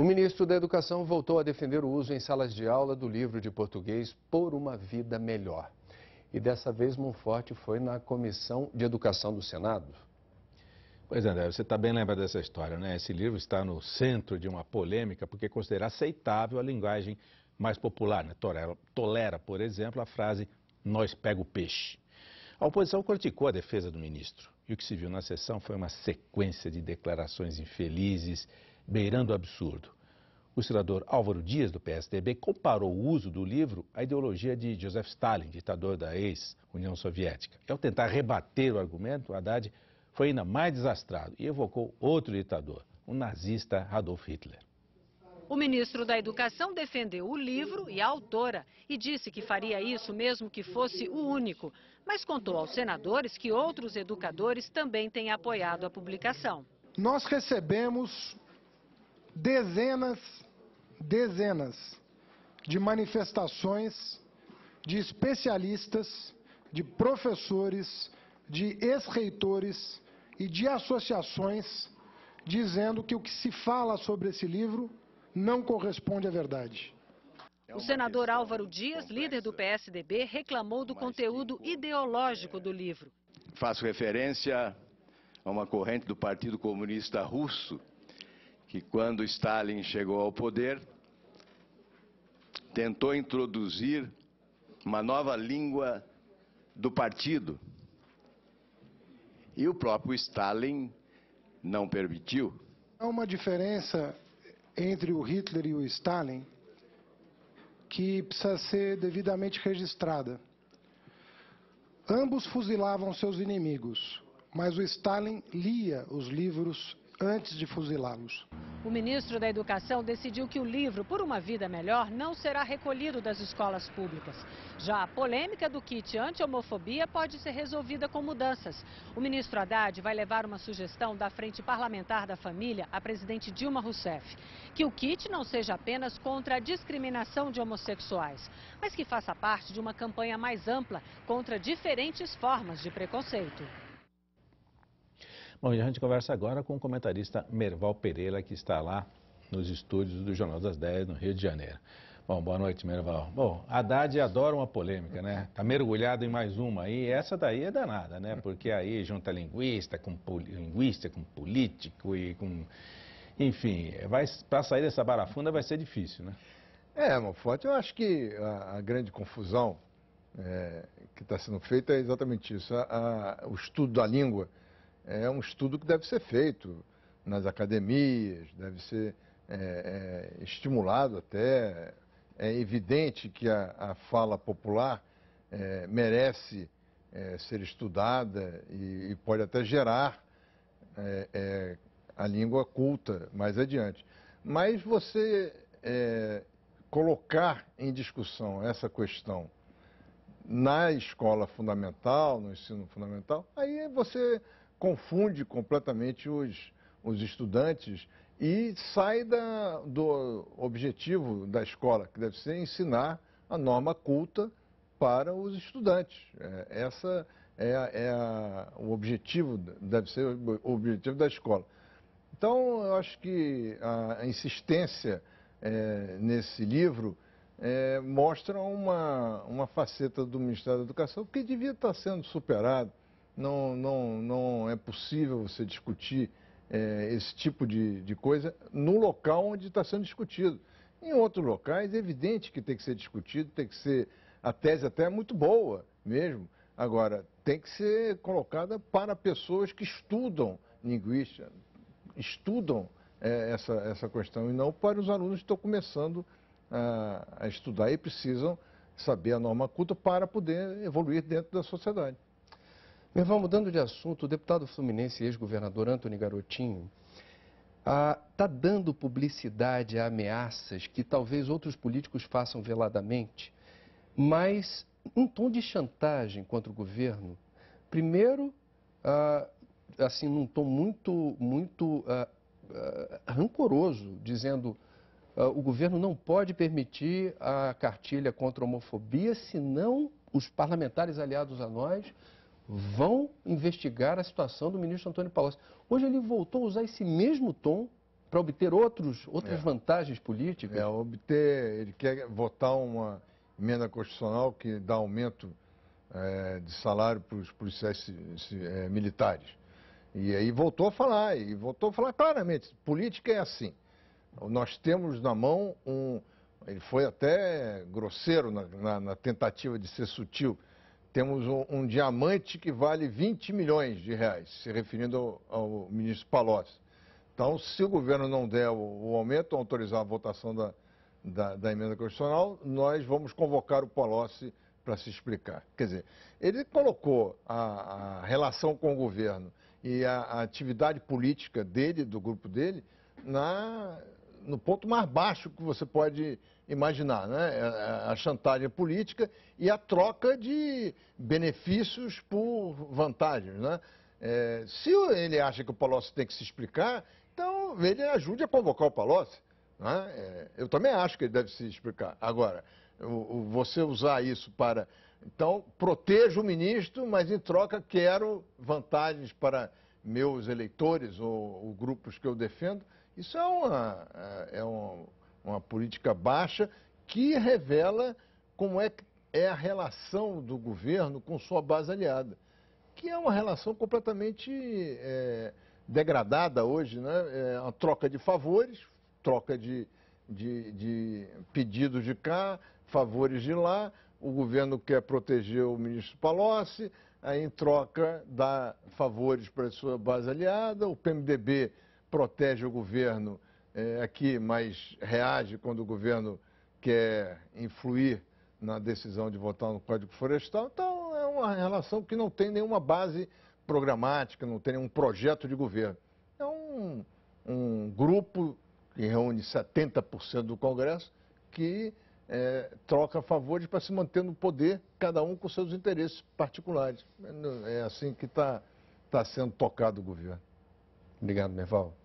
O ministro da Educação voltou a defender o uso em salas de aula do livro de português Por uma Vida Melhor. E dessa vez, Monforte foi na Comissão de Educação do Senado. Pois é, André, você está bem lembrado dessa história, né? Esse livro está no centro de uma polêmica porque é considera aceitável a linguagem mais popular, né? Tolera, tolera por exemplo, a frase nós pega o peixe. A oposição criticou a defesa do ministro. E o que se viu na sessão foi uma sequência de declarações infelizes, beirando o absurdo. O senador Álvaro Dias, do PSDB, comparou o uso do livro à ideologia de Joseph Stalin, ditador da ex-União Soviética. E ao tentar rebater o argumento, Haddad foi ainda mais desastrado e evocou outro ditador, o nazista Adolf Hitler. O ministro da Educação defendeu o livro e a autora e disse que faria isso mesmo que fosse o único, mas contou aos senadores que outros educadores também têm apoiado a publicação. Nós recebemos dezenas, dezenas de manifestações de especialistas, de professores, de ex-reitores e de associações dizendo que o que se fala sobre esse livro não corresponde à verdade. O senador Álvaro Dias, líder do PSDB, reclamou do conteúdo ideológico do livro. Faço referência a uma corrente do Partido Comunista Russo que quando Stalin chegou ao poder, tentou introduzir uma nova língua do partido. E o próprio Stalin não permitiu. Há uma diferença entre o Hitler e o Stalin que precisa ser devidamente registrada. Ambos fuzilavam seus inimigos, mas o Stalin lia os livros antes de fuzilá-los. O ministro da Educação decidiu que o livro Por uma Vida Melhor não será recolhido das escolas públicas. Já a polêmica do kit anti-homofobia pode ser resolvida com mudanças. O ministro Haddad vai levar uma sugestão da Frente Parlamentar da Família à presidente Dilma Rousseff: que o kit não seja apenas contra a discriminação de homossexuais, mas que faça parte de uma campanha mais ampla contra diferentes formas de preconceito. Bom, e a gente conversa agora com o comentarista Merval Pereira, que está lá nos estúdios do Jornal das 10, no Rio de Janeiro. Bom, boa noite, Merval. Bom, Haddad adora uma polêmica, né? Está mergulhado em mais uma aí. Essa daí é danada, né? Porque aí junta linguista com, linguista com político e com... Enfim, vai... para sair dessa barafunda vai ser difícil, né? É, Mofote, eu acho que a, a grande confusão é, que está sendo feita é exatamente isso. A, a, o estudo da língua é um estudo que deve ser feito nas academias, deve ser é, é, estimulado até. É evidente que a, a fala popular é, merece é, ser estudada e, e, pode até gerar é, é, a língua culta mais adiante. Mas você colocar em discussão essa questão na escola fundamental, no ensino fundamental, aí você confunde completamente os, os estudantes e sai da, do objetivo da escola, que deve ser ensinar a norma culta para os estudantes. É, essa é, é a, o objetivo, deve ser o objetivo da escola. Então, eu acho que a, a insistência é, nesse livro é, mostra uma, uma faceta do Ministério da Educação que devia estar sendo superado não, não, não é possível você discutir é, esse tipo de, de coisa no local onde está sendo discutido. Em outros locais, é evidente que tem que ser discutido, tem que ser. A tese até é muito boa mesmo. Agora, tem que ser colocada para pessoas que estudam linguística, estudam é, essa, essa questão, e não para os alunos que estão começando a, a estudar e precisam saber a norma culta para poder evoluir dentro da sociedade. Meu irmão, mudando de assunto, o deputado fluminense e ex-governador Antônio Garotinho está ah, tá dando publicidade a ameaças que talvez outros políticos façam veladamente, mas um tom de chantagem contra o governo. Primeiro, ah, assim, num tom muito, muito ah, ah rancoroso, dizendo ah, o governo não pode permitir a cartilha contra a homofobia, senão os parlamentares aliados a nós vão investigar a situação do ministro Antônio Palocci. Hoje ele voltou a usar esse mesmo tom para obter outros, outras é. vantagens políticas. É, obter, ele quer votar uma emenda constitucional que dá aumento é, de salário para os policiais é, militares. E aí voltou a falar, e voltou a falar claramente, política é assim. Nós temos na mão um. Ele foi até grosseiro na, na, na tentativa de ser sutil temos um, um, diamante que vale 20 milhões de reais, se referindo ao, ao ministro Palocci. Então, se o governo não der o, o aumento, autorizar a votação da, da, da, emenda constitucional, nós vamos convocar o Palocci para se explicar. Quer dizer, ele colocou a, a relação com o governo e a, a atividade política dele, do grupo dele, na, no ponto mais baixo que você pode imaginar, né? É, é, a chantagem política e a troca de benefícios por vantagens, né? É, se ele acha que o Palocci tem que se explicar, então ele ajude a convocar o Palocci. Né? É, eu também acho que ele deve se explicar. Agora, o, o, você usar isso para... Então, proteja o ministro, mas em troca quero vantagens para meus eleitores ou, ou grupos que eu defendo. Isso é uma, é, é uma, uma política baixa que revela como é, é a relação do governo com sua base aliada, que é uma relação completamente é, degradada hoje, né? É uma troca de favores, troca de, de, de pedidos de cá, favores de lá, o governo quer proteger o ministro Palocci, aí em troca dá favores para a sua base aliada, o PMDB protege o governo é, aqui, mas reage quando o governo quer influir na decisão de votar no Código Florestal. Então, é uma relação que não tem nenhuma base programática, não tem nenhum projeto de governo. É um, um grupo que reúne 70% do Congresso que é, troca favores para se manter no poder, cada um com seus interesses particulares. É, é assim que está tá sendo tocado o governo. Obrigado, Merval.